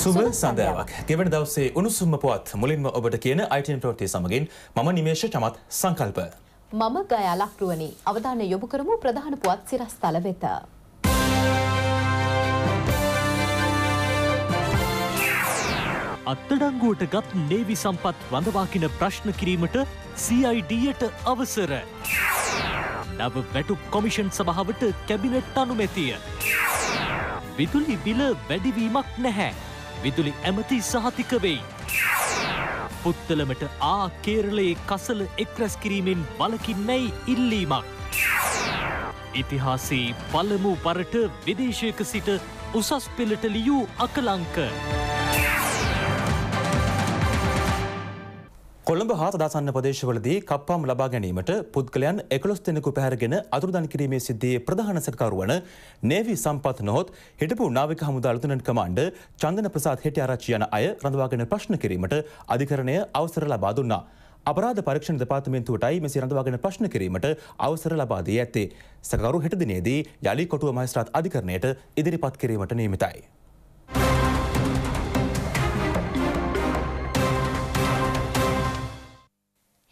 සුබ සඳයාවක් ගෙවන දවසේ උණුසුම්ම පුවත් මුලින්ම ඔබට කියන අයිටන් ප්‍රෝටය සමගින් මම නිමේශ චමත් සංකල්ප. මම ගයා ලක්රුවනි අවධානය යොමු කරමු ප්‍රධාන පුවත් සිරස්ථල වෙත. අත්තඩංගුවට ගත් නේවි සම්පත් වඳවාකින ප්‍රශ්න කිරීමට CIDයට අවසර. නව වැටුප් කොමිෂන් සභාවට කැබිනට් අනුමැතිය. විදුලි බිල වැඩිවීමක් නැහැ. විදුලි ඇමති සහතික වෙයි. පුත්තලමට ආ කේරලයේ කසල එක්රැස් කිරීමෙන් බලකින්නැයි ඉල්ලීමක්. ඉතිහාසේ පළමු පරට විදේශයක සිට උසස් පෙළට ලියූ අකලංක. කොළඹ හා දසන්න ප්‍රදේශවලදී කප්පාම් ලබා ගැනීමට පුද්ගලයන් එකොස් දෙනෙකු පැහැරගෙන අතුරදන් කිරීමේ සිද්ධියේ ප්‍රධාන සැකරුවන නේවි සම්පත් නොහොත් හිටපු නාවික හමුදා ලුතුනන් කමාන්ඩ චන්දන ප්‍රසාත් හෙටිආරච්චි යන අය රඳවාගෙන ප්‍රශ්න කිරීමට අධිකරණය අවසර ලබා දුන්නා. අපරාධ පරීක්ෂණ දෙපාර්තමේන්තුවටයි මෙසේ රඳවාගෙන ප්‍රශ්න කිරීමට අවසර ලබා දී ඇත්තේ. සැකකරු හෙට දිනේදී යලි කොටුව මහේස්ත්‍රාත් අධිකරණයට ඉදිරිපත් කිරීමට නියමිතයි.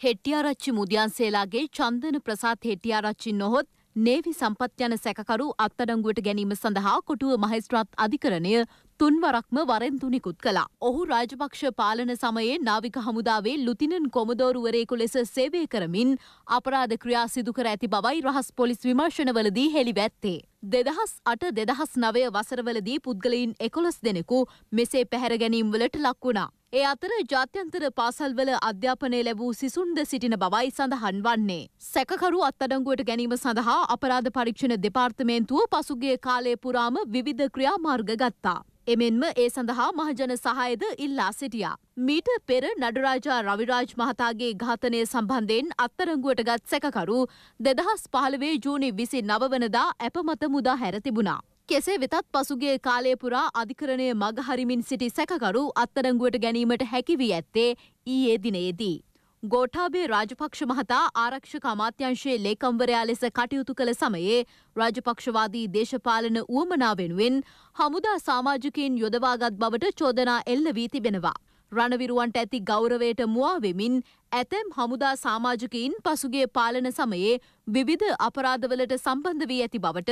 හෙට්ටිආරච්චි මුදියන්සේලාගේ චන්දන ප්‍රසාත් හෙට්ටිආරච්චි නොහොත් නේවි සම්පත් යන සැකකරු අත්අඩංගුවට ගැනීම සඳහා කොටුව මහේස්ත්‍රාත් අධිකරණය තුන්වරක්ම වරෙන් තුනිකුත් කළා. ඔහු රාජපක්ෂ පාලන සමයේ නාවික හමුදාවේ ලුතිනන් කොමදෝරුවරයෙකු ලෙස සේවය කරමින් අපරාධ ක්‍රියා සිදු කර ඇති බවයි රහස් පොලිස් විමර්ශනවලදී හෙළිවැත්තේ. දෙදහස් අට දෙදහස් නවය වසරවලදී පුද්ගලයින් එකොළොස් දෙනෙකු මෙසේ පැහැර ගැනීම්වලට ලක් වුණා. ඒ අතර ජාත්‍යන්තර පාසල්වල අධ්‍යාපනය ලැබූ සිසුන්ද සිටින බවයි සඳහන් වන්නේ. සැකකරු අත්තඩංගුවට ගැනීම සඳහා අපරාධ පරීක්ෂණ දෙපාර්තමේන්තුව පසුගිය කාලය පුරාම විවිධ ක්‍රියාමාර්ග ගත්තා. එමෙන්ම ඒ සඳහා මහජන සහයද ඉල්ලා සිටියා. මීට පෙර නඩුරාජා රවිරාජ් මහතාගේ ඝාතනය සම්බන්ධයෙන් අත්තරංගුවට ගත් සැකකරු දෙදහස් පහළවේ ජූනි විසි නවවනදා ඇපමත මුදා හැර තිබුණා. කෙසේ වෙතත් පසුගේ කාලය පුරා අධිකරණය මගහරිමින් සිටි සැකකරු අත්තරංගුවට ගැනීමට හැකිවී ඇත්තේ ඊයේ දිනයේදී. ගෝටාබේ රාජපක්ෂ මහතා ආරක්ෂක අමාත්‍යංශයේ ලේකම්වරයා ලෙස කටයුතු කළ සමයේ රාජපක්ෂවාදී දේශපාලන උවමනා වෙනුවෙන් හමුදා සාමාජිකයින් යොදවාගත් බවට චෝදනා එල්ල වී තිබෙනවා. රණවිරුවන්ට ඇති ගෞරවයට මුවා වෙමින් ඇතැම් හමුදා සාමාජිකයින් පසුගේ පාලන සමයේ විවිධ අපරාධවලට සම්බන්ධ වී ඇති බවට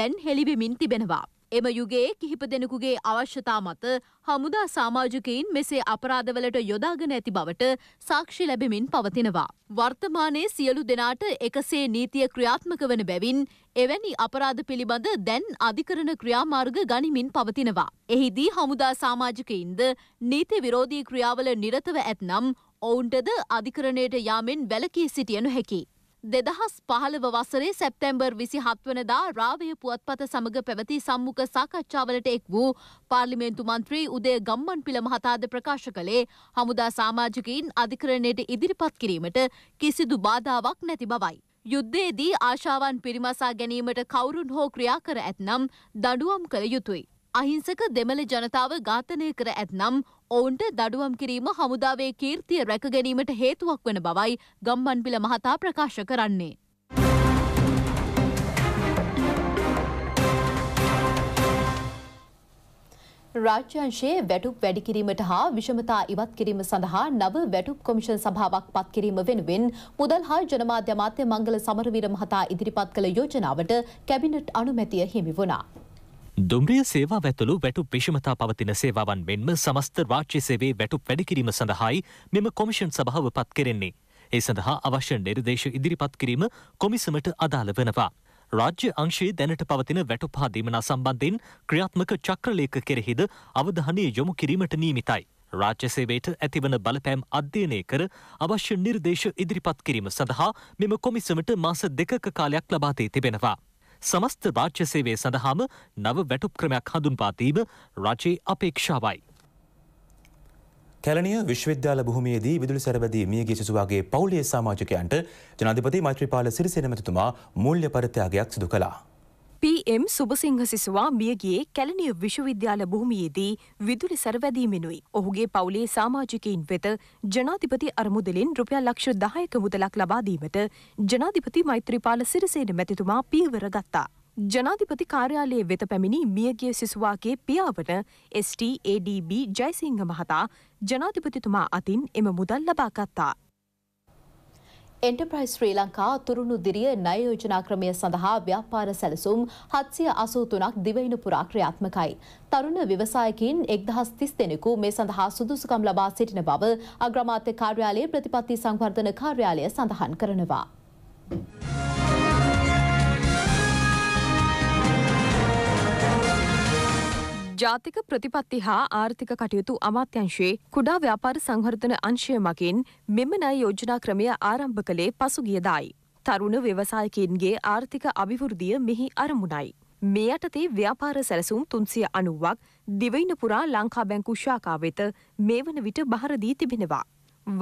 දැන් හෙළිවෙමින් තිබෙනවා. එම යුගයේ කිහිප දෙනෙකුගේ අවශ්‍යතා මත හමුදා සාමාජිකයින් මෙසේ අපරාධවලට යොදාගෙන ඇති බවට සාක්ෂි ලැබෙමින් පවතිනවා. වර්තමානයේ සියලු දෙනාට එකසේ නීතිය ක්‍රියාත්මක වන බැවින් එවැනි අපරාධ පිළිබඳ දැන් අධිකරණ ක්‍රියාමාර්ග ගනිමින් පවතිනවා. එහිදී හමුදා සාමාජිකයින්ද නීති විරෝධී ක්‍රියාවල නිරතව ඇත්නම් ඔවුන්ටද අධිකරණයට යාමෙන් වැලකී සිටිය නොහැකි. දෙදහස් පහළව වසරේ සැප්තැම්බර් විසි හත්වනදා රාවය පුවත්පත සමඟ පැවති සම්මුඛ සාකච්ඡාවලට එක් වූ පාර්ලිමේන්තු මන්ත්‍රී උදේ ගම්මන් පිළ මහතාද ප්‍රකාශ කළේ හමුදා සාමාජිකයින් අධිකරණයට ඉදිරිපත් කිරීමට කිසිදු බාධාවක් නැති බවයි. යුද්ධයේදී ආශාවන් පිරිමසා ගැනීමට කවුරුන් හෝ ක්‍රියා කර ඇත්නම් දඩුවම් කළ යුතුයි. අහිංසක දෙමළ ජනතාව ඝාතනය කර ඇත්නම් ඔවුන්ට දඩුවම් කිරීම හමුදාවේ කීර්තිය රැකගැනීමට හේතුවක් වන බවයි ගම්මන්පිල මහතා ප්‍රකාශ කරන්නේ. රාජ්‍යංශයේ වැටුප් වැඩි කිරීමට හා විෂමතා ඉවත් කිරීම සඳහා නව වැටුප් කොමිෂන් සභාවක් පත් කිරීම වෙනුවෙන් මුදල් හා ජනමාධ්‍ය අමාත්‍ය මංගල සමරවීර මහතා ඉදිරිපත් කළ යෝජනාවට කැබිනට් අනුමැතිය හිමි වුණා. දුම්රිය සේවා ඇතුළු වැටුප් විෂමතා පවතින සේවාවන් මෙන්ම සමස්ත රාජ්‍ය සේවේ වැටුප් වැඩිකිරීම සඳහායි මෙම කොමිෂන් සභාව පත් කෙරෙන්නේ. ඒ සඳහා අවශ්‍ය නිර්දේශ ඉදිරිපත් කිරීම කොමිසමට අදාළ වනවා. රාජ්‍ය අංශයේ දැනට පවතින වැටුප් හා දීමනා සම්බන්ධයෙන් ක්‍රියාත්මක චක්‍රලේඛ කෙරෙහිද අවධානය යොමු කිරීමට නියමිතයි. රාජ්‍ය සේවයට ඇතිවන බලපෑම් අධ්‍යයනය කර අවශ්‍ය නිර්දේශ ඉදිරිපත් කිරීම සඳහා මෙම කොමිසමට මාස දෙකක කාලයක් ලබා දී තිබෙනවා. සමස්ත රාජ්‍ය සේවය සඳහාම නව වැටුප්ක්‍රමයක් හඳුන්පාතීම රජයේ අපේක්ෂාවයි. කැලනිය විශ්වවිද්‍යාල භූමියේදී විදුලි සැරබැදී මියගිය සිසුවාගේ පවුලේ සමාජිකයන්ට ජනාධිපති මෛත්‍රීපාල සිරිසේන මැතිතුමා මූල්‍ය පරිත්‍යාගයක් සිදු කළා. පම් සුබසිංහ සිසුවා මියගියේ කැලනිය විශ්වවිද්‍යාල භූමියේදී විදුලි සරවැදීමෙනුයි ඔහුගේ පවුලේ සාමාජිකයින් වෙත ජනාධිපති අරමුදලින් රුපියල් ලක්ෂ දායක මුදලක් ලබාදීමට ජනාධිපති මෛත්‍රීපාල සිරිසේන මැතිතුමා පීවර ගත්තා. ජනාධිපති කාර්යාලයේ වෙත පැමිණි මියගිය සිසුවාගේ පියාවන STADB ජයසිංහ මහතා ජනාධිපතිතුමා අතින් එම මුදල් ලබාගත්තා. එන්ටප්‍රයිස් ශ්‍රී ලංකා තුරුණුදිරිය ණය යෝජනා ක්‍රමය සඳහා ව්‍යාපාර සැලසුම් හත්සිය අසූතුනක් දිවයින පුරා ක්‍රියාත්මකයි. තරුණ ව්‍යවසායකින් එක්දහස් තිස් දෙනෙකු මේ සඳහා සුදුසුකම් ලබා සිටින බව අග්‍රමාත්‍ය කාර්යාලයේ ප්‍රතිපත්ති සංවර්ධන කාර්යාලය සඳහන් කරනවා. ජාතික ප්‍රතිපත්ති හා ආර්ථික කටයුතු අමාත්‍යංශයේ කුඩා ව්‍යාපාර සංවර්ධන අංශය මගින් මෙම නය යෝජනා ක්‍රමය ආරම්භ කළේ පසුගියදායි. තරුණ ව්‍යවසායකයන්ගේ ආර්ථික අභිවෘද්ධිය මෙහි අරමුණයි. මේ යටතේ ව්‍යාපාර සැලසුම් තුන්සිය අනුවක් දිවයින පුරා ලංකා බැංකු ශාකා වෙත මේ වන විට බහරදී තිබෙනවා.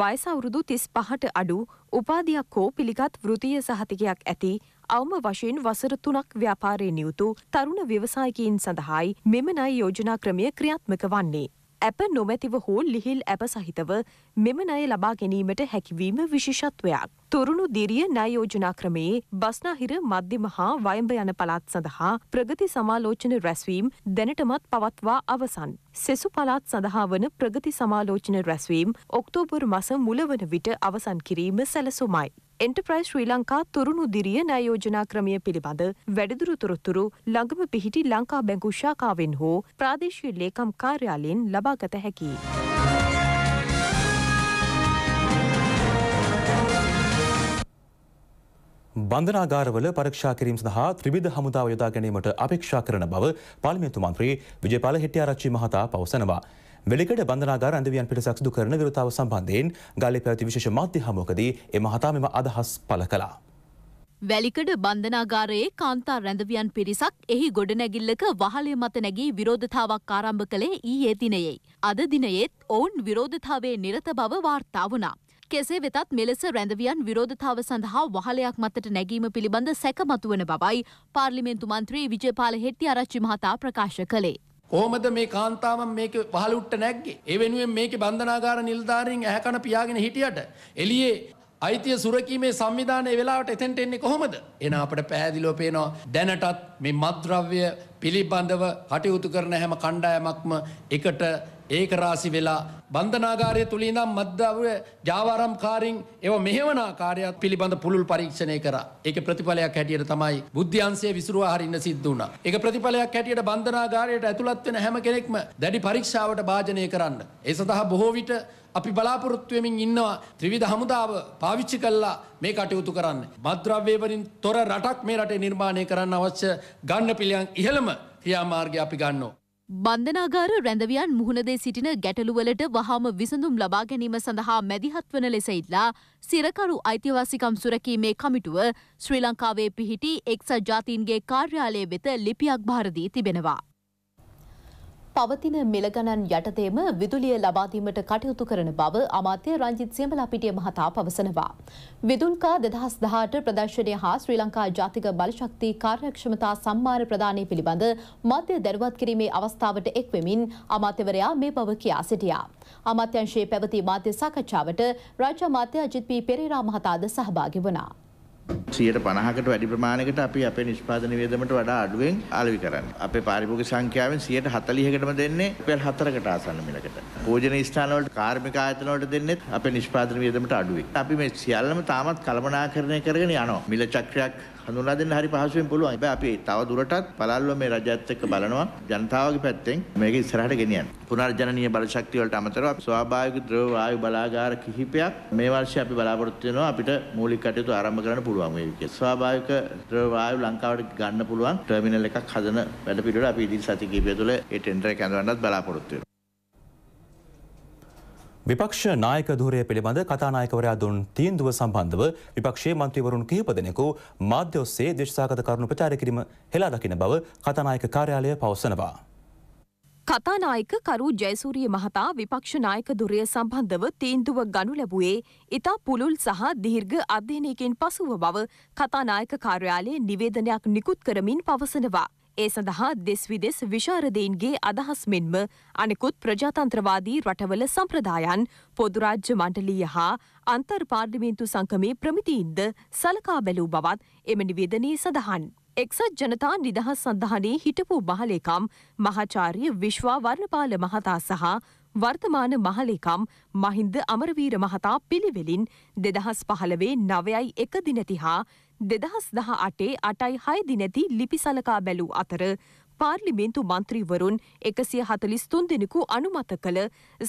වයස අවුරුදු තිස් පහට අඩු උපාධයක් හෝ පිළිගත් වෘතිය සහතිකයක් ඇති අවම වශයෙන් වසර තුනක් ව්‍යාපාරය නියුතු තරුණ ව්‍යවසායකීන් සඳහායි මෙම නයි යෝජනා ක්‍රමය ක්‍රියාත්මක වන්නේ. ඇප නොමැතිව හෝ ලිහිල් ඇප සහිතව මෙම ණය ලබා ගැනීමට හැකිවීම විශේෂත්වයක්. තුරුණු දිරිය ණය යෝජනා ක්‍රමයේ බස්නාහිර මධ්‍යම හා වයඹ යන පළාත් සඳහා ප්‍රගති සමාලෝචන රැස්වීම දැනටමත් පවත්වා අවසන්. සෙසු පළාත් සඳහා වන ප්‍රගති සමාලෝචන රැස්වීම ඔක්තෝබර් මස මුලවන විට අවසන් කිරීම සැලසුමයි. එන්ටප්‍රයිස් ශ්‍රී ලංකා තුරුණු දිරිය නයෝජනා ක්‍රමය පිළිබඳ වැඩිදුරු තොරතුරු ළඟම පිහිටි ලංකා බැංකු ශාකාවෙන් හෝ ප්‍රාදේශීය ලේකම් කාර්යාලයෙන් ලබාගත හැකියි. බන්ධනාගාරවල පරක්ෂා කිරීම සඳහා ත්‍රිවිධ හමුදාව යොදා ගැනීමට අපේක්ෂා කරන බව පාර්ලිමේන්තු මන්ත්‍රී විජේපාල හෙට්ටිආරච්චි මහතා පවසනවා. වෙලිකඩ බන්ධනාගාර ඇඳවියන් පිට සක්සුදු කරන විරතාව සම්බන්ධයෙන් ගල්ලේ පැවති විශේෂ මාධ්‍ය හමුවකදී ඒ මහතා මෙම අදහස් පළ කළා. වැලිකඩ බන්ධනාගාරයේ කාන්තා රැඳවියන් පිරිසක් එහි ගොඩනැගිල්ලක වහලය මත නැගී විරෝධතාවක් ආරම්භ කළේ ඊයේ දිනයෙයි. අද දිනයේත් ඔවුන් විරෝධතාවේ නිරත බව වාර්තා වුණා. කෙසේ වෙතත් මෙලෙස රැඳවියන් විරෝධතාව සඳහා වහලයක් මතට නැගීම පිළිබඳ සැක මතුවන බවයි පාර්ලිමේන්තු මන්ත්‍රී විජයපාල හෙට්ටි ආරච්චි මහතා ප්‍රකාශ කළේ. කොහොමද මේ කාන්තාවන් මේක වහලුට්ට නැග්ගේ? ඒ වෙනුවෙන් මේකේ බන්ධනාගාර නිලධාරීන් ඇහැකන පියාගෙන හිටියට එළියේ අයිතිය සුරකීමේ සංවිධානය වෙලාවට එතැන්ට එන්නේ කොහොමද එන අපට පෑදිලෝ පේනවා දැනටත් මේ මද්‍රව්‍ය පිළිබඳව කටයුතු කරන හැම කණ්ඩායමක්ම එකට ඒක රාසි වෙලා බන්ධනාගාරය තුළ ඉඳම් මද්දාව ජාවාරම්කාරින් ඒව මෙහෙවනාකාරයක් පිළිබඳ පුළුල් පරීක්ෂණය කර ඒක ප්‍රතිඵලයක් හැටියට තමයි බුද්ධ්‍යන්සේ විසුරුවා හරින්න සිද්ධ වුණා. ඒක ප්‍රතිඵලයක් හැටියට බන්ධනාගාරයට ඇතුළත් වෙන හැම කෙනෙක්ම දැඩි පරීක්ෂාවට භාජනය කරන්න. ඒ සඳහා බොහෝ විට අපි බලාපොරොත්තු වෙමින් ඉන්නවා ත්‍රිවිධ හමුදාව පාවිච්චි කළා මේ කටයුතු කරන්න. මද්‍රව්‍ය වලින් තොර රටක් මේ රටේ නිර්මාණය කරන්න අවශ්‍ය ගන්න පිළියම් ඉහළම ක්‍රියාමාර්ගය අපි ගන්නවා. බන්ධනාගාර රැඳවියන් මුහුණදේ සිටින ගැටලුවලට වහාම විසඳුම් ලබා ගැනීම සඳහා මැදිහත්වන ලෙස ඉල්ලා සිරකරු අයිතිවාසිකම් සුරකීමේ කමිටුව ශ්‍රී ලංකාවේ පිහිටි එක්සත් ජාතීන්ගේ කාර්යාලය වෙත ලිපියක් භාරදී තිබෙනවා. පවතින මිල ගණන් යටතේම විදුලිය ලබාදීමට කටයුතු කරන බව අමාත්‍ය රංජිත් සියඹලාපිටිය මහතා පවසනවා. විදුල්කා දෙදහස් දහට ප්‍රදර්ශනය හා ශ්‍රී ලංකා ජාතික බලශක්ති කාර්යක්ෂමතා සම්මාන ප්‍රදානය පිළිබඳ මධ්‍ය දැරුවත් කිරීමේ අවස්ථාවට එක්වෙමින් අමාත්‍යවරයා මේ බව කියා සිටියා. අමාත්‍යංශයේ පැවති මාධ්‍ය සාකච්ඡාවට රාජ්‍ය අමාත්‍ය අජිත් පී පෙරේරා මහතාද සහභාගි වුණා. සියයට පනහකට වැඩි ප්‍රමාණකට අපි අපේ නිෂ්පාදන වේදමට වඩා අඩුවෙන් අලවි කරන්න. අපේ පාරිභෝග සංඛ්‍යාවෙන් සියයට හතලිහකටම දෙන්නේ පෙල් හතරකට ආසන්න මිලකට. පෝජන ස්ථානවලට කාර්මික ආයතනවලට දෙන්නෙත් අපේ නිෂ්පාදන වේදමට අඩුවේ. අපි මේ සියල්ලම තාමත් කළමනාකරණය කරගෙන යනවා. මිල චක්‍රයක් හඳුනා දෙන්න හරි පහසුවෙන් පුළුවන්. හැබැයි අපි තව දුරටත් පළල්ව මේ රජයත් එක්ක බලනවා ජනතාවගේ පැත්තෙන් මේක ඉස්සරහට ගෙනියන්න. පුනර්ජනනීය බලශක්තිය වලට අමතරව අපි ස්වාභාවික ද්‍රව වායු බලාගාර කිහිපයක් මේ වර්ෂය අපි බලාපොරොත්තු වෙනවා අපිට මූලික කටයුතු ආරම්භ කරන්න පුළුවන් මේ විදිහට. ස්වාභාවික ද්‍රව වායු ලංකාවට ගන්න පුළුවන් ටර්මිනල් එකක් හදන වැඩ පිළිවෙල අපි ඉදිරි සති කිහිපය තුළ ඒ ටෙන්ඩර් එක ඇඳවන්නත් බලාපොරොත්තු වෙනවා. විපක්ෂ නායක ධූරය පිළිබඳ කතානායකවරයා දුන් තීන්දුව සම්බන්ධව විපක්ෂයේ මන්ත්‍රීවරුන් කිහිප දෙනෙකු මාධ්‍ය ඔස්සේ දේශසාගත කරුණු ප්‍රචාරය කිරීම හෙලා දකින බව කතානායක කාර්යාලය පවසනවා. කතානායක කරු ජයසූරිය මහතා විපක්ෂ නායක දුරය සම්බන්ධව තීන්දුව ගනු ලැබුවේ ඉතා පුළුල් සහ දීර්ඝ අධ්‍යයනයකින් පසුව බව කතානායක කාර්යාලයේ නිවේදනයක් නිකුත් කරමින් පවසනවා. ඒ සඳහා දෙස් විදෙස් විශාරදීන්ගේ අදහස් මෙන්ම අනෙකුත් ප්‍රජාතන්ත්‍රවාදී රටවල සම්ප්‍රදායන් පොදුරාජ්‍ය මණ්ඩලීය හා අන්තර් පාර්ලිමේන්තු සංකමේ ප්‍රමිතීන්ද සලකා බැලූ බවත් එම නිවේදනයේ සඳහන්. එක්සත් ජනතා නිදහස් සඳහනයේ හිටපු මහලේකම් මහාචාර්ය විශ්වා වර්ණපාල මහතා සහ වර්තමාන මහලේකම් මහින්ද අමරවීර මහතා පිළිවෙලින් දෙදහස් පහළවේ නවයයි එක දිනැති හා දෙදහස් දහ අටේ අටයි හයදිනැති ලිපි සලකා බැලූ අතර පාර්ලිමේන්තු මන්ත්‍රීවරුන් එකසිය හතලිස් තුන් දෙනෙකු අනුමත කළ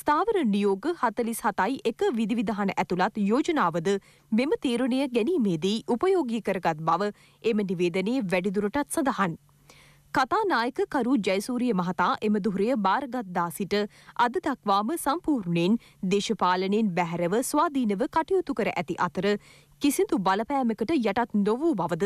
ස්ථාවර නියෝග හතලිස් හතයි එක විදිවිධාන ඇතුළත් යෝජනාවද මෙම තීරණය ගැනීමේදී උපයෝගී කරගත් බව එම නිවේදනයේ වැඩිදුරටත් සඳහන්. කතානායක කරු ජයසූරිය මහතා එම දුහරය භාරගත්දා සිට අද දක්වාම සම්පූර්ණයෙන් දේශපාලනයෙන් බැහැරව ස්වාධීනව කටයුතු කර ඇති අතර කිසිදු බලපෑමකට යටත් නොවූ බවද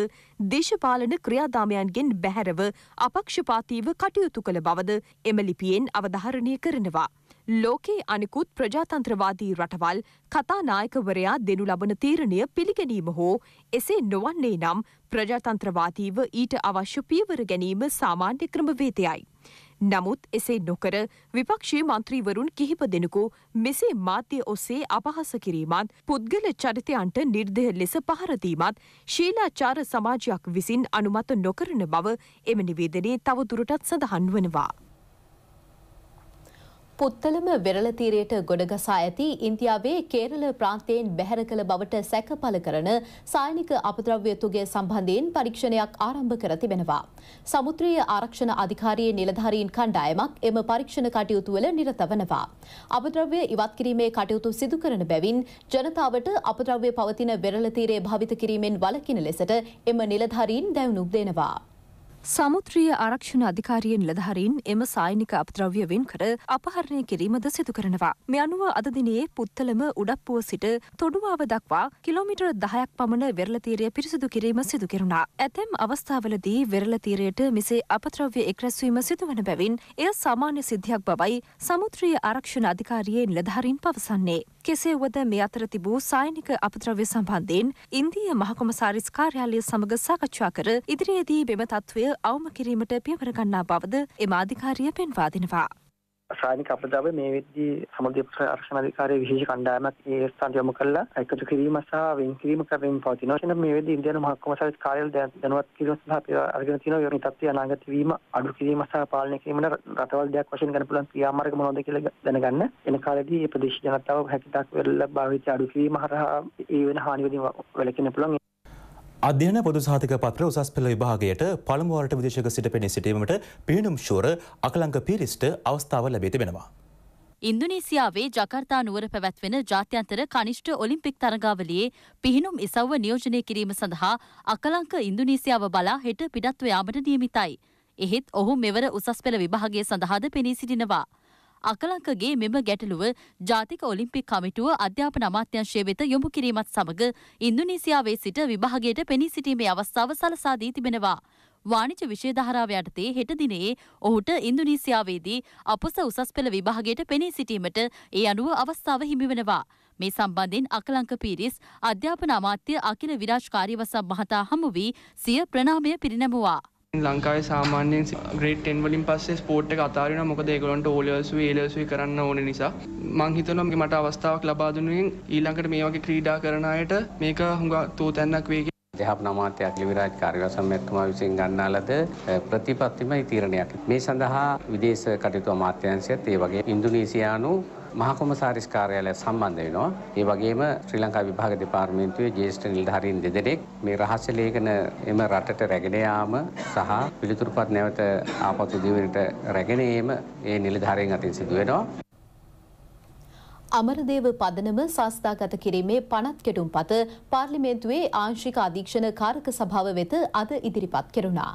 දේශපාලන ක්‍රියාදාමයන්ගෙන් බැහැරව අපක්ෂපාතීව කටයුතු කළ බවද එම ලිපියෙන් අවධාරණය කරනවා. ලෝකයේ අනෙකුත් ප්‍රජාතන්ත්‍රවාදී රටවල් කතානායකවරයා දෙනු ලබන තීරණය පිළිගැනීම හෝ එසේ නොවන්නේ නම් ප්‍රජාතන්ත්‍රවාදීව ඊට අවශ්‍ය පියවර ගැනීම සාමාන්‍ය ක්‍රමවේදයයි. නමුත් එසේ නොකර විපක්ෂී මන්ත්‍රීවරුන් කිහිප දෙනෙකු මෙසේ මාධ්‍ය ඔස්සේ අපහස කිරීමත් පුද්ගල චරිතයන්ට නිර්දය ලෙස පහරදීමත් ශීලාචාර සමාජයක් විසින් අනුමත නොකරන බව එම නිවේදනයේ තවදුරටත් සඳහන් වනවා. පුත්තලම වෙරළ තීරයට ගොඩගසා ඇති ඉන්දියාවේ කේරළ ප්‍රාන්තයෙන් බැහැර කළ බවට සැක පළ කරන සායනික අපද්‍රව්‍ය තුගේ සම්බන්ධයෙන් පරීක්ෂණයක් ආරම්භ කර තිබෙනවා. සමුද්‍රීය ආරක්ෂණ අධිකාරියේ නිලධාරීන් කණ්ඩායමක් එම පරීක්ෂණ කටයුතු වල නිරත වනවා. අපද්‍රව්‍ය ඉවත් කිරීමේ කටයුතු සිදු කරන බැවින් ජනතාවට අපද්‍රව්‍ය පවතින වෙරළ තීරය භාවිත කිරීමෙන් වළකින ලෙසට එම නිලධාරීන් දැනුම් දෙනවා. සමුත්‍රීය ආරක්ෂණ අධිකාරිය නිලධහරින් එම සායිනික අපද්‍රව්‍ය වෙන් කර අපහරණය කිරීමද සිදු කරනවා. මෙ අනුව අදදිනයේ පුත්තලම උඩප්පුුව සිට තොඩුවාව දක්වා කිලෝමිටර් දහයක් පමණ වෙරලතීරය පිරිසිදු කිරීම සිදු කෙරුණා. ඇතැම් අවස්ථාවලදී වෙරලතීරයට මෙසේ අපද්‍රව්‍ය එක්රැස්වීම සිදුවන බැවින් එය සාමාන්‍ය සිද්ධයක් බවයි සමුත්‍රීය ආරක්ෂණ අධිකාරයේ නිලධහරින් පවසන්නේ. කෙසේ වද මේ අතර තිබූ සායිනික අපද්‍රව්‍ය සම්බන්ධයෙන් ඉන්දීය මහකොමසාරිස් කාර්යාලය සමඟ සාකච්ඡා කර ඉදිරියේදී බෙම තත්ත්වය තත්ත්වය අවම කිරීමට පියවර ගන්නා බවද එම අධිකාරිය පෙන්වා දෙනවා. රසායනික අපද්‍රව්‍ය මේ වෙද්දී සමුද්‍ර ආරක්ෂණ අධිකාරියේ විශේෂ කණ්ඩායමක් ඒ ස්ථාන යොමු කළා එකතු කිරීම සහ වෙන් කිරීම කරමින් පවතිනවා. එනම් මේ වෙද්දී ඉන්දියානු මහත්කම සහ කාර්යාලය දැනුවත් කිරීම සඳහා අරගෙන තියෙන යෝනි තත්ත්වය අනාගත වීම අඩු කිරීම සහ පාලනය කිරීම රටවල් දෙයක් වශයෙන් ගන්න පුළුවන් ක්‍රියාමාර්ග මොනවද කියලා දැනගන්න. එන කාලෙදී මේ ප්‍රදේශ ජනතාව හැකියතාක් වෙරළ භාවිතය අඩු කිරීම හරහා ඒ වෙන හානි වලින් වැළකෙන්න පුළුවන්. අධ්‍යන පොදු සාතික පත්‍ර උසස් පෙළ විභාගයට පළමුවරට විදේශක සිට පෙනී සිටීමට පිහිනුම් ශූර අකලංක පිරිස්ට අවස්ථාව ලැබේ තිබෙනවා. ඉන්දුනීසියාවේ ජකර්තා නුවර පැවැත්වෙන ජාත්‍යන්තර කනිෂ්ඨ ඔලිම්පික් තරගාවලියේ පිහිනුම් ඉසව්ව නියෝජනය කිරීම සඳහා අකලංක ඉන්දුනීසියාව බලා හෙට පිටත්ව යාමට නියමිතයි. එහෙත් ඔහු මෙවර උසස් පෙළ විභාගය සඳහාද පෙනී සිටිනවා. අකලංකගේ මෙම ගැටලුව ජාතික ඔලිම්පික් කමිටුව අධ්‍යාපන අමාත්‍යංශය වෙත යොමු කිරීමත් සමග ඉන්දුනීසියාවේ සිට විභාගයට පෙනී සිටීමේ අවස්ථාව සලසා දී තිබෙනවා. වාණිජ විෂය ධාරාව යටතේ හෙට දිනේ ඔහුට ඉන්දුනීසියාවේදී අපොස උසස් පෙළ විභාගයට පෙනී සිටීමට ඒ අනුව අවස්ථාව හිමිවෙනවා. මේ සම්බන්ධයෙන් අකලංක පිරිස් අධ්‍යාපන අමාත්‍ය අකිල විරාජ් කාර්යවසම් මහතා හමු වී සිය ප්‍රණාමය පිරිනැමුවා. ලංකාවේ සාමාන්‍යයෙන් ග්‍රේට් 10 වලින් පස්සේ ස්පෝර්ට් එක අතාරිනවා මොකද ඒගොල්ලන්ට O levels වි A levels වි කරන්න ඕන නිසා මං හිතනවා මට අවස්ථාවක් ලබා දුන්නුවෙන් ඊළඟට මේ වගේ ක්‍රීඩා කරන අයට මේක හුඟක් තෝතැන්නක් වෙයි අධ්‍යාපන අමාත්‍ය අග්‍රවිරාජ් කාර්යසම්මැතිතුමා විසින් ගන්නා ලද ප්‍රතිපත්තිමය තීරණයක්. මේ සඳහා විදේශ කටයුතු අමාත්‍යාංශයත් ඒ වගේ ඉන්දුනීසියානු මහකොමසාරිස් කාර්යාලය සම්බන්ධ වෙනවා. ඒ වගේම ශ්‍රී ලංකා විභාග දෙපාර්තමේන්තුවේ ජ්‍යෙෂ්ඨ නිලධාරීන් දෙදෙනෙක් මේ රහස්‍ය ලේඛන එම රටට රැගෙන යාම සහ පිළිතුරුපත් නැවත ආපසු දිවිරට රැගෙන ඒම ඒ නිලධාරීන් අතින් සිදු වෙනවා. අමරදේව පදනම සංස්ථාගත කිරීමේ පනත් කෙටුම්පත පාර්ලිමේන්තුවේ ආංශික අධීක්ෂණ කාරක සභාව වෙත අද ඉදිරිපත් කෙරුණා.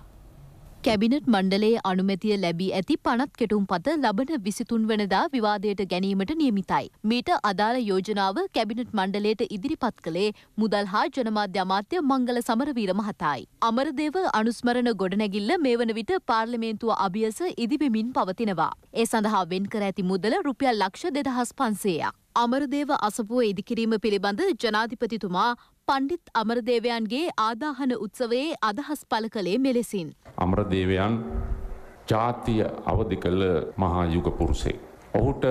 කැබිනට් මණ්ඩලයේ අනුමැතිය ලැබී ඇති පනත් කෙටුම් පත ලබන විසිතුන් වනදා විවාදයට ගැනීමට නියමිතයි. මීට අදාළ යෝජනාව කැබිනට් මණ්ඩලයට ඉදිරිපත් කළේ මුදල් හා ජනමාධ්‍ය අමාත්‍ය මංගල සමරවීර මහතායි. අමරදේව අනුස්මරණ ගොඩනැගිල්ල මේ වන විට පාර්ලිමේන්තුව අභියස ඉදිවෙමින් පවතිනවා. ඒ සඳහා වෙන් කර ඇති මුදල රුපියල් ලක්ෂ දෙදහස් පන්සේයක්. අමරදේව අසපුව ඉදිකිරීම පිළිබඳ ජනාධිපතිතුමා පණ්ඩිත් අමරදේවයන්ගේ ආදාහන උත්සවයේ අදහස් පල කළේ මෙලෙසින්. අමරදේවයන් ජාතිය අවධි කළ මහා යුග පුරුසේ. ඔහුට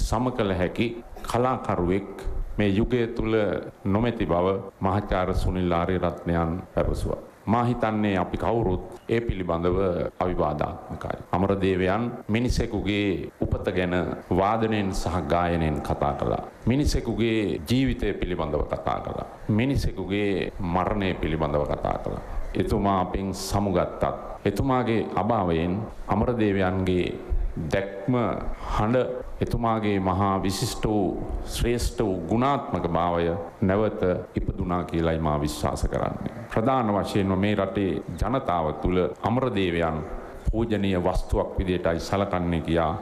සම කළ හැකි කලාකරුවෙක් මේ යුගය තුළ නොමැති බව මහචාර සුනිල් ආරය රත්නයන් පැවසුවා. මා හිතන්නේ අපි කවුරුත් ඒ පිළිබඳව අවිවාදාත්මකයි. අමරදේවයන් මිනිසෙකුගේ උපත ගැන වාදනයෙන් සහ ගායනයෙන් කතා කළා. මිනිසෙකුගේ ජීවිතය පිළිබඳව කතා කළා. මිනිසෙකුගේ මරණය පිළිබඳව කතා කළා. එතුමා අපෙන් සමුගත්තත් එතුමාගේ අභාවයෙන් අමරදේවයන්ගේ දැක්ම හඬ එතුමාගේ මහා විශිෂ්ට වූ ශ්‍රේෂ්ඨ වූ ගුණාත්මක භාවය නැවත ඉපදුනා කියලයි මා විශ්වාස කරන්නේ. ප්‍රධාන වශයෙන්ම මේ රටේ ජනතාව තුළ අමරදේවයන් පූජනීය වස්තුවක් විදියටයි සලකන්නේ කියා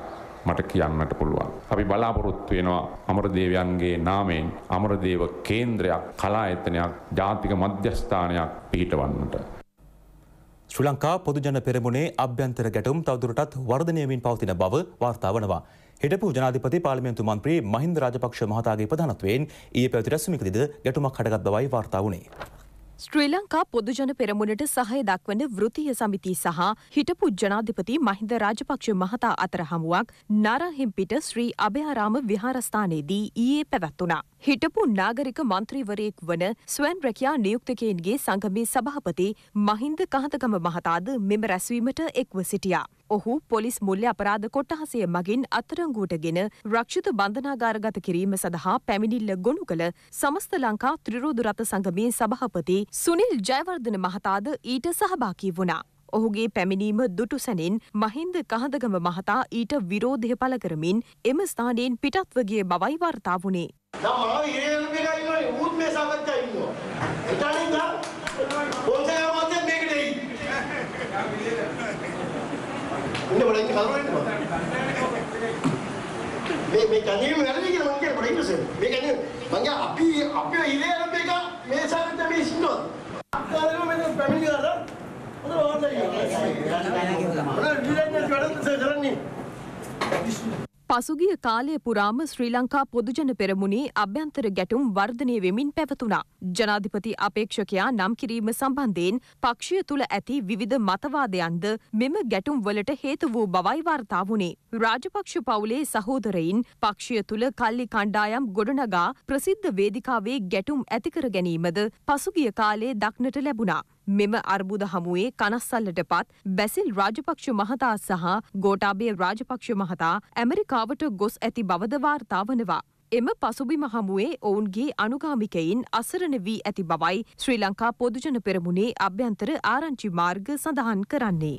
මට කියන්නට පුළුවන්. අපි බලාපොරොත්තු වෙනවා අමරදේවයන්ගේ නාමයෙන් අමරදේව කේන්ද්‍රයක් කලා ඇතනයක් ජාතික මධ්‍යස්ථානයක් පිහිටවන්නට. ශ්‍රී ලංකා පොදුජන පෙරමුණේ අභ්‍යන්තර ගැටුම් තවදුරටත් වර්ධනයමින් පවතින බව වාර්තා වනවා. හිටපු ජනාධිපති පාර්ලිමේන්තු මන්ත්‍රී මහින්ද රාජපක්ෂ මහතාගේ ප්‍රධානත්වයෙන් ඊයේ පැවති රැස්වීමකදීද ගැටුමක් හටගත් බවයි වාර්තා වුණේ. ශ්‍රී ලංකා පොදුජන පෙරමුණට සහය දක්වන වෘතිය සමිති සහ හිටපු ජනාධිපති මහින්ද රාජපක්ෂ මහතා අතර හමුවක් නරහෙම්පිට ශ්‍රී අභයාරාම විහාරස්ථානයේදී ඊයේ පැවැත්වුණා. හිටපු නාගරික මන්ත්‍රීවරයෙක් වන ස්වන් රැකයා නියුක්තකයන්ගේ සංගමේ සභාපති මහින්ද කහතකම මහතාද මෙම රැස්වීමට එක්ව සිටියා. ඔහු පොලිස් මුල්්‍ය අපරාධ කොට්ටහසය මගින් අත්තරංගුවටගෙන රක්ෂිත බන්ධනාගාරගත කිරීම සඳහා පැමිණිල්ල ගොුණු කළ සමස්ත ලංකා ත්‍රරෝදුරත සංගමේ සභහපති සුනිල් ජයවර්ධන මහතාද ඊට සහභාකී වුණා. ඔහුගේ පැමිණීම දුටු සැනින් මහින්ද කහදගම මහතා ඊට විරෝධය පළ කරමින් එම ස්ථානයෙන් පිටත්වගේ බවයි වර්තා වුණේ. ගොඩක් කවුරු වෙනවා. මේ මේ කන්නේ වැරදි කියලා මම කියන්නේ පොඩි ඉස්සෙල්. මේ කන්නේ මං කිය අපි අපේ ඉලේ අරන් මේක මේ සාකච්ඡා මේ ඉන්නවා. අක්කාලේ මම පැමිණි කරා. හොඳ වාර්තා කියනවා. හොඳ ඩිලෙන් වැඩ කරන්නේ. පසුගිය කාලය පුරාම ශ්‍රී ලංකා පොදුජන පෙරමුණේ අභ්‍යන්තර ගැටුම් වර්ධනය වෙමින් පැවතුණා. ජනාධිපති අපේක්ෂකයා නම් කිරීම සම්බන්ධයෙන් පක්ෂය තුළ ඇති විවිධ මතවාදයන්ද මෙම ගැටුම් වලට හේතු වූ බවයි වාර්තා වුණේ. රාජපක්ෂ පවුලේ සහෝදරයින් පක්ෂය තුළ කල්ලි කණ්ඩායම් ගොඩනගා ප්‍රසිද්ධ වේදිකාවේ ගැටුම් ඇතිකර ගැනීමද පසුගිය කාලේ දක්නට ලැබුණා. මෙම අර්බුද හමුවේ කනස්සල්ලට පත් බැසිල් රාජපක්ෂ මහතා සහ ගෝටාබේ රාජපක්ෂ මහතා ඇමරිකාවට ගොස් ඇති බවද වාර්තා වනවා. එම පසුබිම හමුවේ ඔවුන්ගේ අනුගාමිකයින් අසරණ වී ඇති බවයි ශ්‍රී ලංකා පොදුජන පෙරමුණේ අභ්‍යන්තර ආරංචි මාර්ග සඳහන් කරන්නේ.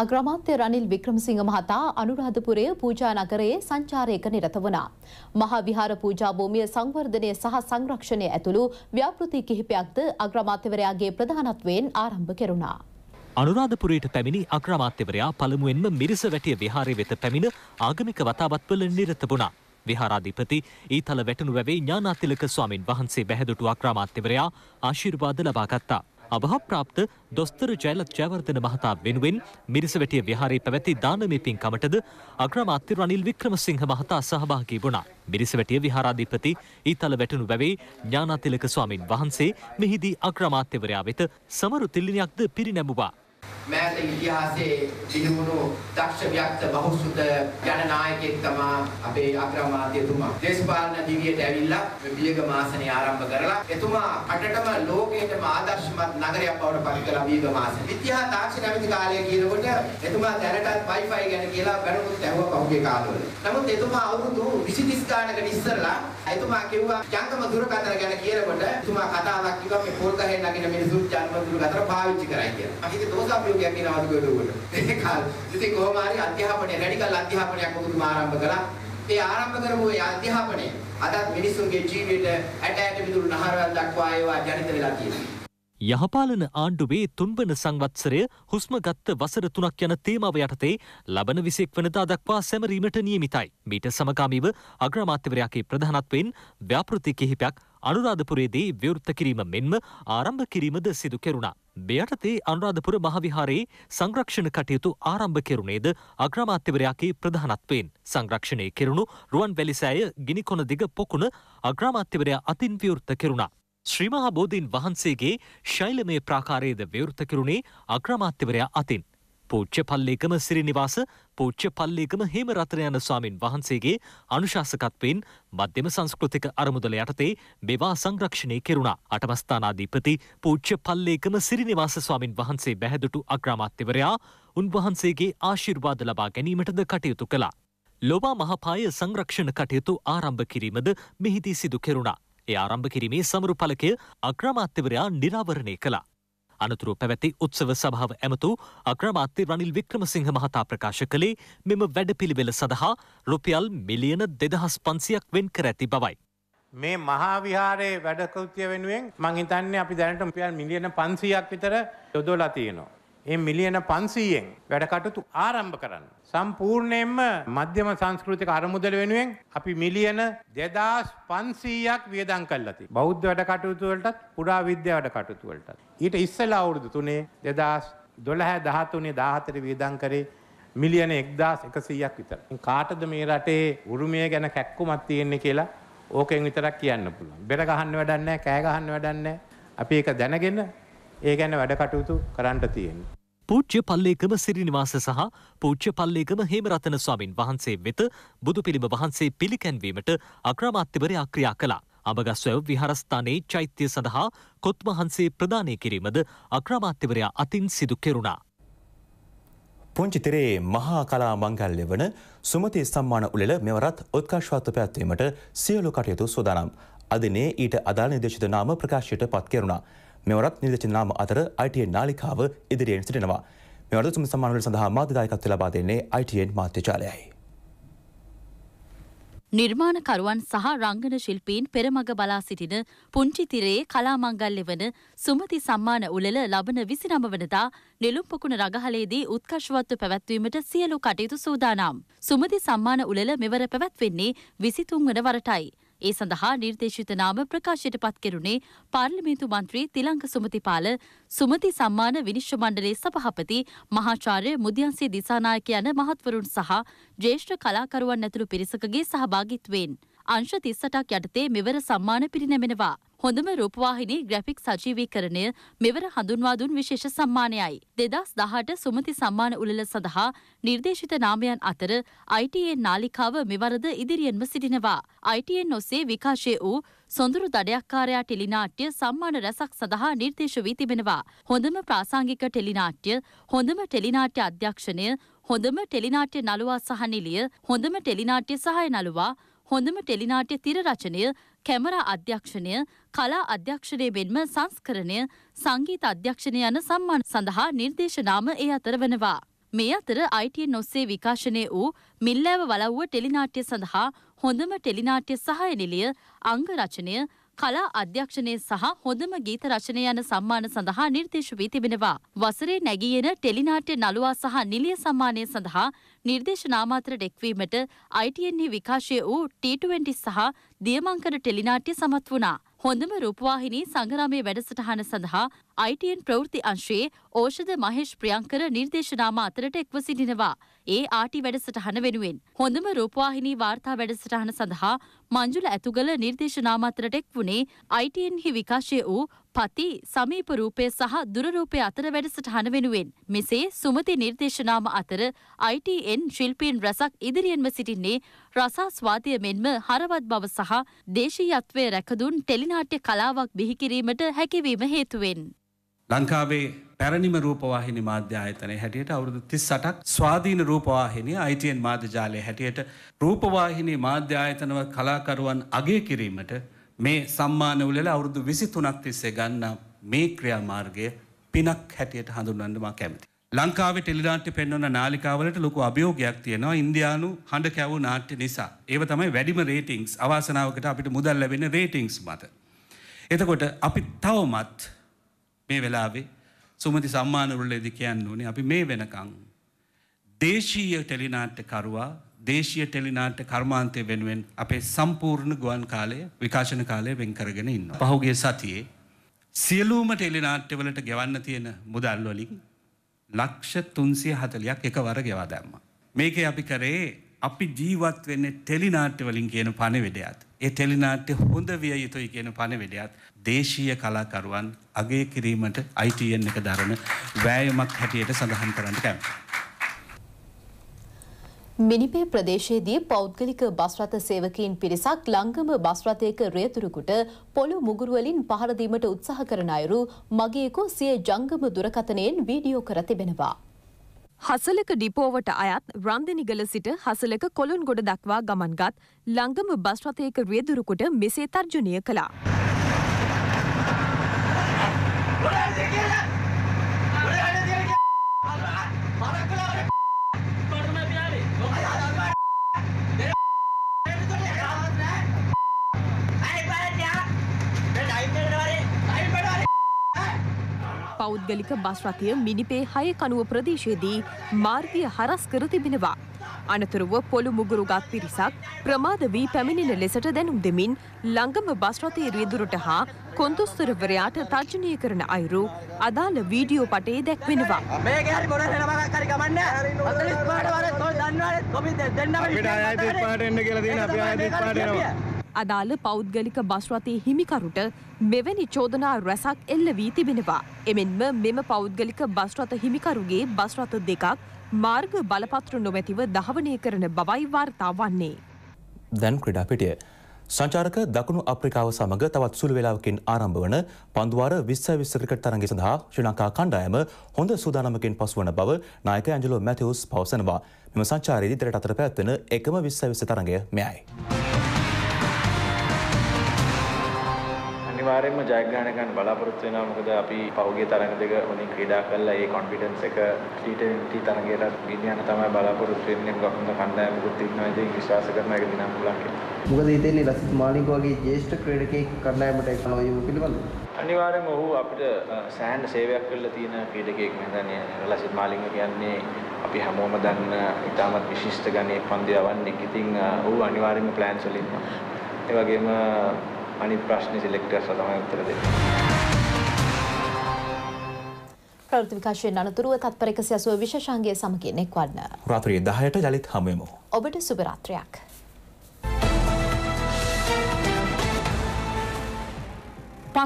අග්‍රාමාත්‍ය රනිල් වික්‍රමසිංහ මහතා අනුරාධපුරය පූජා නගරයේ සංචාරයක නිරත වුණා. මහා විහාර පූජා භූමිය සංවර්ධනය සහ සංරක්ෂණය ඇතුළු ව්‍යාපෘති කිහිපයක්ද අග්‍රාමාත්‍යවරයාගේ ප්‍රධානත්වයෙන් ආරම්භ කෙරුණා. අනුරාධපුරයට පැමිණි අග්‍රාමාත්‍යවරයා පළමුවෙන්ම මිරිස වැටිය විහාරය වෙත පැමිණ ආගමික වතාවත්වල නිරත වුණා. විහාරාධිපති ඊතල වැටනු වැවේ ඥානාතිලක ස්වාමින් වහන්සේ බැහැදුටු අග්‍රාමාත්‍යවරයා ආශිර්වාද ලබාගත්තා. අභහප්‍රාප්ත දොස්තර ජයලත් ජයවර්ධන මහතා වෙනුවෙන් මිරිසවැටිය විහාරයේ පැවැති දානමය පින්කමටද අග්‍රාමාත්‍ය රනිල් වික්‍රමසිංහ මහතා සහභාගී වුණා. මිරිසවැටිය විහාරාධිපති ඊතල වැටුණු වැවේ ඥානාතිලක ස්වාමින් වහන්සේ මෙහිදී අග්‍රාමාත්‍යවරයා වෙත සමරු තිල්ලිනයක්ද පිරිනැමුවා. මෑත ඉතිහාසයේ දිනුණු දක්ෂ ව්‍යක්ත බහුසුත යන නායකයෙක් තමයි අපේ අග්‍රාමාත්‍යතුමා. දේශපාලන දිවියට ඇවිල්ලා බියගම ආසනය ආරම්භ කරලා එතුමා අටටම ලෝකයටම ආදර්ශමත් නගරයක් බවට පත් කළා බියගම ආසනය. ඉතිහාස තාක්ෂණ ඇමති කාලය කියනකොට එතුමා දැනටත් Wi-Fi ගැන කියලා බැනුමුත් ඇහුවා පහුගිය කාලවල. නමුත් එතුමා අවුරුදු 20 ගානකට ඉස්සරලා එතුමා කිව්වා ජංගම දුරකථන ගැන කියනකොට එතුමා කතාවක් කිව්වා මේ පොල්ගහේ නගින මිනිසුන් ජංගම දුරකථන පාවිච්චි කරයි කියලා. අපි ඒක අපිව ගැමිනාවද ගොඩවුවට. ඒ කාල ඉතින් කොහොම හරි අධ්‍යාපනය රැඩිකල් අධ්‍යාපනයක් ඔබතුම ආරම්භ කළා. ඒ ආරම්භ කරපු ඒ අධ්‍යාපනය අදත් මිනිසුන්ගේ ජීවිතයට ඇට ඇට විදුරු නහරවල් දක්වා ඒවා ජනිත වෙලා තියෙනවා. යහපාලන ආණ්ඩුවේ තුන්වන සංවත්සරය හුස්මගත්ත වසර තුනක් යන තේමාව යටතේ ලබන විසෙක් වනතා දක්වා සැමරීමට නියමිතයි. මීට සමකාමීව අග්‍රමාත්‍යවරයාගේ ප්‍රධානත්වෙන් ව්‍යාපෘති කිහිපයක් අනුරාධපුරයේදී විවෘත කිරීම මෙන්ම ආරම්භ කිරීමද සිදු කෙරුණා. මෙයටතේ අනුරාධපුර මහවිහාරයේ සංරක්ෂණ කටයුතු ආරම්භ කෙරුණේද අග්‍රාමාත්‍යවරයාගේ ප්‍රධානත්වයෙන්. සංරක්ෂණය කෙරුණු රුවන් වැලිසෑය ගිනිකොන දිග පොකුණ අග්‍රාමාත්‍යවරයා අතින් විවෘත කෙරුණා. ශ්‍රීමහා බෝධීන් වහන්සේගේ ශෛලමය ප්‍රාකාරයේද විවෘත කෙරුණේ අග්‍රාමාත්‍යවරයා අතින්. පූච්ච පල්ලේකම සිරිනිවාස පූච්ච පල්ලේකම හේමරත්න යන ස්වාමින් වහන්සේගේ අනුශාසකත්වයෙන් මධ්‍යම සංස්කෘතික අරමුදල යටතේ මේවා සංරක්ෂණය කෙරුණා. අටමස්ථානාධිපති පූච්ච පල්ලේකම සිරිනිවාස ස්වාමින් වහන්සේ බැහැදුටු අග්‍රාමාත්‍යවරයා උන්වහන්සේගේ ආශිර්වාද ලබා ගැනීමටද කටයුතු කළා. ලොවා මහපාය සංරක්ෂණ කටයුතු ආරම්භ කිරීමද මෙහිදී සිදු කෙරුණා. ඒ ආරම්භ කිරීමේ සමරු පලකය අග්‍රාමාත්‍යවරයා නිරාවරණය කළා. අනතුරුව පැවැති උත්සව සභාව ඇමතු අග්‍රමාත්‍ය රනිල් වික්‍රමසිංහ මහතා ප්‍රකාශ කළේ මෙම වැඩපිළිවෙල සඳහා රුපියල් මිලියන දෙදහස් පන්සියක් වෙන් කර ඇති බවයි. මේ මහා විහාරයේ වැඩකෘතිය වෙනුවෙන් මං හිතන්නේ අපි දැනට රුපියල් මිලියන 500ක් විතර යොදවලා තියෙනවා. ඒ මිලියන 500න් වැඩකටයුතු ආරම්භ කරන්න. සම්පූර්ණයෙන්ම මධ්‍යම සංස්කෘතික අරමුදල වෙනුවෙන් අපි මිලියන 2500ක් වියදම් කළා තියෙනවා. බෞද්ධ වැඩකටයුතු වලටත් පුරා විද්‍යා වැඩකටයුතු වලටත්. ඊට ඉස්සෙල්ලා අවුරුදු තුනේ 2012 13 14 වියදම් කරේ මිලියන 1100ක් විතර. කාටද මේ රටේ උරුමය ගැන කැක්කුමක් තියෙන්නේ කියලා ඕකෙන් විතරක් කියන්න පුළුවන්. බෙර ගහන්න වැඩක් නැහැ, කෑ ගහන්න වැඩක් නැහැ. අපි ඒක දැනගෙන ඒ ගැන වැඩ කටයුතු කරන්න තියෙනවා. පූච්ච පල්ලේකම සිරිනිවාස සහ පූච්ච පල්ලේකම හේමරතන ස්වාමින් වහන්සේ වෙත බුදු පිළිම වහන්සේ පිළිකැන්වීමට අක්‍රමාත්‍යවරයා ක්‍රියා කළා. අබගස්වැව් විහාරස්ථානයේ චෛත්‍ය සඳහා කොත්මහන්සේ ප්‍රදානය කිරීමද අක්‍රමාත්‍යවරයා අතින් සිදු කෙරුණා. පුංචිතරේ මහා කලා මංගල්්‍ය වන සුමති සම්මාන උළෙල මෙවරත් උත්කාශ්වාත පැත්වීමට සියලු කටයුතු සොදානම්. අදනේ ඊට අදාළ නිදේශිත නාම ප්‍රකාශයට පත් කෙරුණා. මෙවරත් නිදේශිත නාම අතර අයිටයෙන් නාලිකාව ඉදිරියෙන් සිටිනවා. මෙවරත් සුම සම්මානවල සඳහා මාධ්‍යදායකත්ව ලබා දෙන්නේ අයිටයෙන් මාත්‍යචාලයයි. නිර්මාණකරුවන් සහ රංගන ශිල්පීන් පෙරමග බලා සිටින පුංචි තිරයේ කලාමංගල්‍ය වන සුමති සම්මාන උළෙල ලබන විසිනම වනදා නිලුම්පකුණ රගහලේදී උත්කර්ෂවත්ව පැවැත්වීමට සියලු කටයුතු සූදානම්. සුමති සම්මාන උළෙල මෙවර පැවැත්වෙන්නේ විසිතුන් වන වරටයි. ඒ සඳහා නිර්දේශිත නාම ප්‍රකාශයට පත් කෙරුණේ පාර්ලිමේන්තු මන්ත්‍රී තිලංක සුමතිපාල සුමති සම්මාන විනිශ්චය මණ්ඩලයේ සභාපති මහාචාර්ය මුදියන්සේ දිසානායක යන මහත්වරුන් සහ ජ්‍යෙෂ්ඨ කලාකරුවන් ඇතුළු පිරිසකගේ සහභාගිත්වයෙන් අංශ තිස්සටක් යටතේ මෙවර සම්මාන පිරිනැමෙනවා. හොඳම රූපවාහිනී ග්‍රැෆික් සජීවීකරණය මෙවර හඳුන්වාදුන් විශේෂ සම්මානයයි. දෙදස් දහට සුමති සම්මාන උළල සඳහා නිර්දේශිත නාමයන් අතර ITN නාලිකාව මෙවරද ඉදිරියෙන්ම සිටිනවා. ITN ඔස්සේ විකාශය වූ සොඳුරු දඩයක්කාරයා ටෙලිනාට්‍ය සම්මාන රැසක් සඳහා නිර්දේශ වී තිබෙනවා. හොඳම ප්‍රාසංගික ටෙලිනාට්‍ය, හොඳම ටෙලිනාට්‍ය අධ්‍යක්ෂණය, හොඳම ටෙලිනාට්‍ය නළුවා සහ නිලිය, හොඳම ටෙලිනාට්‍ය සහාය නළුවා, හොඳම ටෙලිනාට්‍ය තිරරචනය කැමරා අධ්‍යක්ෂණය කලා අධ්‍යක්ෂණය මෙන්ම සංස්කරණය සංගීත අධ්‍යක්ෂණය යන සම්මාන සඳහා නිර්දේශනාම ඒ අතර වනවා. මේ අතර අයිටන් ඔස්සේ විකාශනය වූ මිල්ලෑව වලව්ව ටෙලිනාට්‍ය සඳහා හොඳම ටෙලිනාට්‍ය සහය නිලිය අංගරචනය කලා අධ්‍යක්ෂණය සහ හොඳම ගීත රචනය යන සම්මාන සඳහා නිර්දේශ වී තිබෙනවා. වසරේ නැගී එන ටෙලිනාට්‍ය නළුවා සහ නිලිය සම්මානය සඳහා නිර්දේශනාමාත්‍ර ඩෙක්වීමට ITN e විකාශය වූ T20 සහ දියමංකර ටෙලිනාට්‍ය සමත් වුණා. හොඳම රූපවාහිනී සංග්‍රාමය වැඩසටහන සඳහා ITN ප්‍රවෘත්ති අංශයේ ඕෂධ මහේෂ් ප්‍රියංකර නිර්දේශනා මාතරට එක්ව සිටිනවා. ඒ ආටි වැඩසටහන වෙනුවෙන්. හොඳම රූපවාහිනී වාර්තා වැඩසටහන සඳහා මංජුල ඇතුගල නිර්දේශනා මාතරට එක් වුණේ ITN හි විකාශය වූ පති සමීප රූපය සහ දුරරූපය අතර වැඩසටහන වෙනුවෙන්. මෙසේ සුමති නිර්දේශනාම අතර ITN ශිල්පීන් රැසක් ඉදිරියෙන්ම සිටින්නේ රසාස්වාදය මෙන්ම හරවත් බව සහ දේශීයත්වය රැකදුන් ටෙලිනාට්‍ය කලාවක් බිහිකිරීමට හැකිවීම හේතුවෙන්. ලංකාවේ පැරණිම රූපවාහිනි මාධ්‍ය ආයතනය හැටියට අවුරුදු 38ක් ස්වාධීන රූපවාහිනිය ITN මාධ්‍ය ජාලය හැටියට රූපවාහිනි මාධ්‍ය ආයතනව කලාකරුවන් අගය කිරීමට මේ සම්මාන උළෙල අවුරුදු 23ක් තිස්සේ ගන්නා මේ ක්‍රියාමාර්ගය පිනක් හැටියට හඳුන්වන්න මා කැමතියි. ලංකාවේ ටෙලිනාට්‍ය පෙන්වන නාලිකාවලට ලොකු අභියෝගයක් තියෙනවා ඉන්දියානු හඬ කැවූ නාට්‍ය නිසා. ඒව තමයි වැඩිම රේටින්ග්ස් අවාසනාවකට අපිට මුදල් ලැබෙන රේටින්ග්ස් මත. එතකොට අපි තවමත් මේ වෙලාවේ සුමති සම්මානවලදී කියන්න ඕනේ අපි මේ වෙනකන් දේශීය ටෙලිනාට්‍යකරුවා දේශීය ටෙලිනාට්‍ය කර්මාන්තය වෙනුවෙන් අපේ සම්පූර්ණ ගුවන් කාලය විකාශන කාලය වෙන් කරගෙන ඉන්නවා. පහුගිය සතියේ සියලුම ටෙලිනාට්‍යවලට ගෙවන්න තියෙන මුදල් වලින් ලක්ෂ 340ක් එකවර ගෙවා දැම්මා. මේකේ අපි කරේ අපි ජීවත් වෙන්නේ ටෙලිනාට්‍යවලින් කියන පණිවිඩයත්. ඒ ටෙලිනාට්‍ය හොඳ විය යුතුයි කියන පණිවිඩයත් දේශීය කලාකරුවන් අගය කිරීමට ITN එක දරන වෑයමක් හැටියට සඳහන් කරන්න කැමතියි. මිනිපේ ප්‍රදේශයේදී පෞද්ගලික බස්රථ සේවකීන් පිරිසක් ලංගම බස්රථයක රේතුරුකුට පොළු මුගුරුවලින් පහරදීමට උත්සාහ කරන අයුරු මගේකෝ සිය ජංගම දුරකථනයෙන් වීඩියෝ කර තිබෙනවා. හසලක ඩිපෝවට අයත් රන්දිනිගල සිට හසලක කොළොන්ගොඩ දක්වා ගමන්ගත් ළඟම බස් රථයක රියදුරුකොට මෙසේ තර්ජනය කළා. පෞද්ගලික බස් රථය මිනිපේ හයකනුව ප්‍රදේශයේදී මාර්ගය හරස් කර තිබෙනවා. අනතුරුව පොළු මුගුරුගත් පිරිසක් ප්‍රමාද වී පැමිණෙන ලෙසට දැනුම් දෙමින් ළඟම බස් රථයේ රියදුරට හා කොන්දොස්තරවරයාට තර්ජනය කරන අයුරු අදාළ වීඩියෝ පටේ දැක්වෙනවා. මේක හරි මොන වෙන බගක් හරි ගමන්නේ. 45 වරක් තෝ දන්නවනේ කොපි දෙන්නම අපිට ආයෙත් පාට එන්න කියලා තියෙන අපි ආයෙත් පාට එනවා. අදාළ පෞද්ගලික බස් රථයේ හිමිකරුට මෙවැනි චෝදනා රැසක් එල්ල වී තිබෙනවා. එමෙන්ම මෙම පෞද්ගලික බස් රථ හිමිකරුගේ බස් රථ දෙකක් මාර්ග බලපත්‍ර නොමැතිව දහවනය කරන බවයි වාර්තා වන්නේ. දැන් ක්‍රඩා පිටිය. සංචාරක දකුණු අප්‍රිකාව සමඟ තවත් සුළු වෙලාවකින් ආරම්භ වන පන්දුවාර විස්ස විස්ස ක්‍රිකට් තරගය සඳහා ශ්‍රී ලංකා කණ්ඩායම හොඳ සූදානමකින් පසුවන බව නායක ඇන්ජලෝ මැතිවුස් පවසනවා. මෙම සංචාරයේදී දෙරට අතර පැවැත්වෙන එකම විස්ස විස්ස තරගය මෙයයි. අනිවාර්යයෙන්ම ජයග්‍රහණ ගන්න බලාපොරොත්තු වෙනවා. මොකද අපි පහුගිය තරඟ දෙක වලින් කීඩා කළා. ඒ කොන්ෆිඩන්ස් එක T20 තරඟයට ගෙනියන්න තමයි බලාපොරොත්තු වෙන්නේ. මොකක් හොඳ කණ්ඩායමකුත් ඉන්නවා. ඉතින් විශ්වාස කරනවා ඒක දිනම් පුළුවන් කියලා. මොකද හිතෙන්නේ ලසිත් මාලික වගේ ජ්‍යෙෂ්ඨ ක්‍රීඩකයෙක් කණ්ඩායමට එක්වන වීම පිළිබඳව? අනිවාර්යෙන්ම ඔහු අපිට සෑහෙන සේවයක් කළා තියෙන ක්‍රීඩකයෙක් මම හිතන්නේ ලසිත් මාලිංග කියන්නේ අපි හැමෝම දන්න ඉතාමත් විශිෂ්ට ගණයේ පන්දු යවන්නෙක්. ඉතින් ඔහු අනිවාර්යෙන්ම ප්ලෑන්ස් වල ඉන්නවා. ඒ වගේම අනිත් ප්‍රශ්නේ සිලෙක්ටර්ස්ලා තමයි උත්තර දෙන්නේ. ප්‍රවෘත්ති විකාශයෙන් අනතුරුව තත්පර 180 විශේෂාංගයේ සමගින් එක්වන්න. රාත්‍රියේ 10ට ජලිත් හමුවෙමු. ඔබට සුබ රාත්‍රියක්.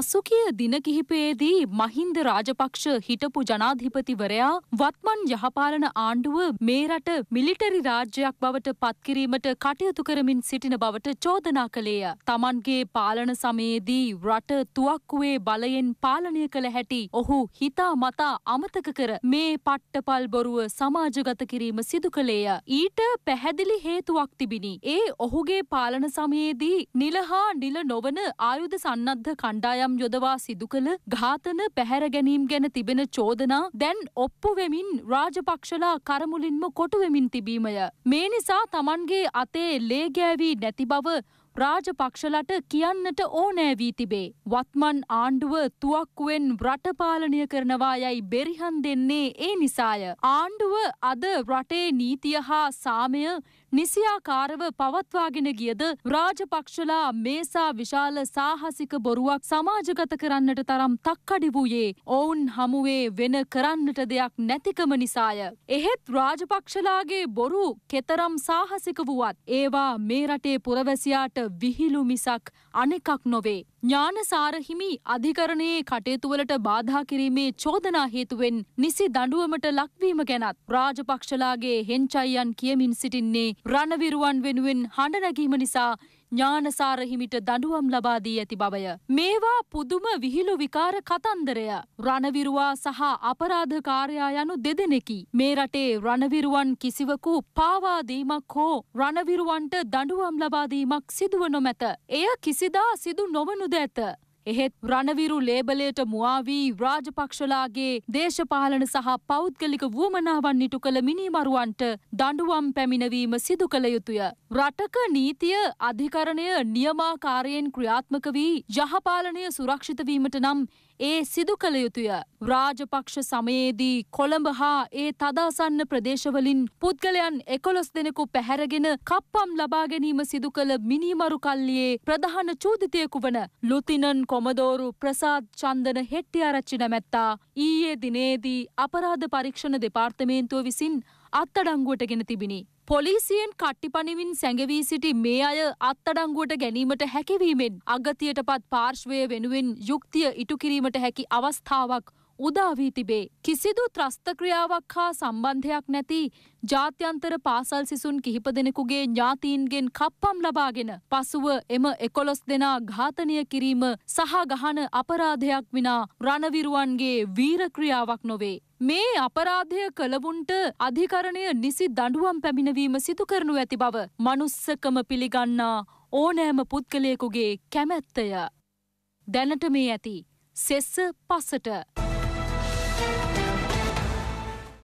පසුකිය දින කිහිපයේදී මහින්ද රාජපක්ෂ හිටපු ජනාධිපතිවරයා වත්මන් යහපාලන ආණ්ඩුව මේ රට මිලිටරි රාජ්‍යයක් බවට පත්කිරීමට කටයුතු කරමින් සිටින බවට චෝදනා කළේය. තමන්ගේ පාලන සමයේදී රට තුවක්කුවේ බලයෙන් පාලනය කළ හැටි ඔහු හිතා මතා අමතක කර මේ පට්ටපල් බොරුව සමාජගත කිරීම සිදු කළේය. ඊට පැහැදිලි හේතුවක් තිබිණි. ඒ ඔහුගේ පාලන සමයේදී නිල හා නිල නොවන ආයුධ සන්නද්ධ කණ්ඩායම් වෑයම් යොදවා සිදු කළ ඝාතන පැහැර ගැනීම් ගැන තිබෙන චෝදනා දැන් ඔප්පු වෙමින් රාජපක්ෂලා කරමුලින්ම කොටු වෙමින් තිබීමය. මේ නිසා තමන්ගේ අතේ ලේ ගෑවී නැති බව රාජපක්ෂලට කියන්නට ඕනෑ වී තිබේ. වත්මන් ආණ්ඩුව තුවක්කුවෙන් රටපාලනය කරනවා යයි බෙරිහන් දෙන්නේ ඒ නිසාය. ආණ්ඩුව අද රටේ නීතිය හා සාමය නිසියාකාරව පවත්වාගෙන ගියද රාජපක්ෂලා මේසා විශාල සාහසික බොරුවක් සමාජගත කරන්නට තරම් තක්කඩි වූයේ ඔවුන් හමුවේ වෙන කරන්නට දෙයක් නැතිකම නිසාය. එහෙත් රාජපක්ෂලාගේ බොරු කෙතරම් සාහසික වුවත් ඒවා මේ රටේ පුරවැසියාට විහිළු මිසක් අනෙකක් නොවේ. ඥානසාරහිමි අධිකරණයේ කටයුතුවලට බාධා කිරීමේ චෝදනා හේතුවෙන් නිසි දඩුවමට ලක්වීම ගැනත් රාජපක්ෂලාගේ හෙන්චයියන් කියමින් සිටින්නේ රණවිරුවන් වෙනුවෙන් හඬ නැගීම නිසා ඥානසාර හිමිට දඬුවම් ලබා දී ඇති බවය. මේවා පුදුම විහිළු විකාර කතන්දරය. රණවිරුවා සහ අපරාධකාරයා යනු දෙදෙනෙකි. මේ රටේ රණවිරුවන් කිසිවකු පාවා දීමක් හෝ රණවිරුවන්ට දඬුවම් ලබා දීමක් සිදුව නොමැත. එය කිසිදා සිදු නොවනුද ඇත. එහෙත් රණවිරු ලේබලයට මුවාවී රාජපක්ෂලාගේ දේශපාලන සහ පෞද්ගලික වුවමනාවන් නිටු කළ මිනිමරුවන්ට දඩුවම් පැමිණවීම සිදු කළ යුතුය. රටක නීතිය අධිකරණය නියමාකාරයෙන් ක්‍රියාත්මක වී යහපාලනය සුරක්ෂිතවීමට නම් ඒ සිදු කළ යුතුය. රාජපක්ෂ සමයේදී කොළඹ හා ඒ තදාසන්න ප්‍රදේශවලින් පුද්ගලයන් එකොළොස් දෙනෙකු පැහැරගෙන කප්පම් ලබා ගැනීම සිදු කළ මිනිමරු කල්ලියේ ප්‍රධාන චෝදිතයෙකු වන ලුතිනන් කොමදෝරු ප්‍රසාද් චන්දන හෙට්ටිආරච්චි නැමැත්තා ඊයේ දිනේදී අපරාධ පරීක්ෂණ දෙපාර්තමේන්තුව විසින් අත්තඩංගුවට ගෙන තිබිණි. පොලිසියෙන් කට්ටිපනිමින් සැඟවී සිටි මේ අය අත්තඩංගුවට ගැනීමට හැකිවීමෙන් අගතියට පත් පාර්ශ්වය වෙනුවෙන් යුක්තිය ඉටුකිරීමට හැකි අවස්ථාවක් උදාවී තිබේ. කිසිදු ත්‍රස්තක්‍රියාවක් හා සම්බන්ධයක් නැති ජාත්‍යන්තර පාසල් සිසුන් කිහිප දෙනෙකුගේ ඥාතීන්ගෙන් කප්පම් ලබාගෙන පසුව එම එකොළොස් දෙනා ඝාතනය කිරීම සහ ගහන අපරාධයක් විනා රණවිරුවන්ගේ වීරක්‍රියාවක් නොවේ. මේ අපරාධය කළවුන්ට අධිකරණය නිසි දඩුවම් පැමිණවීම සිදු කරනු ඇති බව මනුස්සකම පිළිගන්නා ඕනෑම පුද්ගලයෙකුගේ කැමැත්තය. දැනට මේ ඇති සෙස්ස පසට.